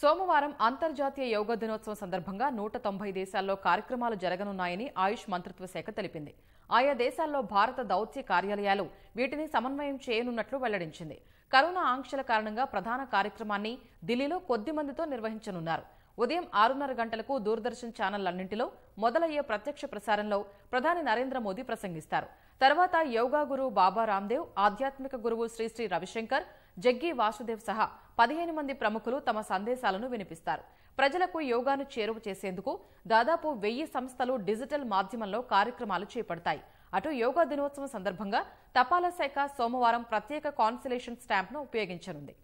సోమవారం అంతర్జాతీయ యోగా దినోత్సవం సందర్భంగా నూట తొంభై దేశాల్లో కార్యక్రమాలు జరగనున్నాయని ఆయుష్ మంత్రిత్వ శాఖ తెలిపింది ఆయా దేశాల్లో భారత దౌత్య కార్యాలయాలు వీటిని సమన్వయం చేయనున్నట్లు వెల్లడించింది కరోనా ఆంక్షల కారణంగా ప్రధాన కార్యక్రమాన్ని ఢిల్లీలో కొద్ది మందితో నిర్వహించనున్నారు ఉదయం ఆరున్నర గంటలకు దూరదర్శన్ ఛానళ్లన్నింటిలో మొదలయ్యే ప్రత్యక్ష ప్రసారంలో ప్రధాని నరేంద్ర మోదీ ప్రసంగిస్తారు తర్వాత యోగా గురువు బాబా రామ్దేవ్ ఆధ్యాత్మిక గురువు శ్రీశ్రీ రవిశంకర్ జగ్గి వాసుదేవ్ సహా పదిహేను మంది ప్రముఖులు తమ సందేశాలను వినిపిస్తారు ప్రజలకు యోగాను చేరువ చేసేందుకు దాదాపు వెయ్యి సంస్థలు డిజిటల్ మాధ్యమంలో కార్యక్రమాలు చేపడతాయి అటు యోగా దినోత్సవం సందర్భంగా తపాలా శాఖ సోమవారం ప్రత్యేక కాన్సిలేషన్ స్టాంప్ను ఉపయోగించనుంది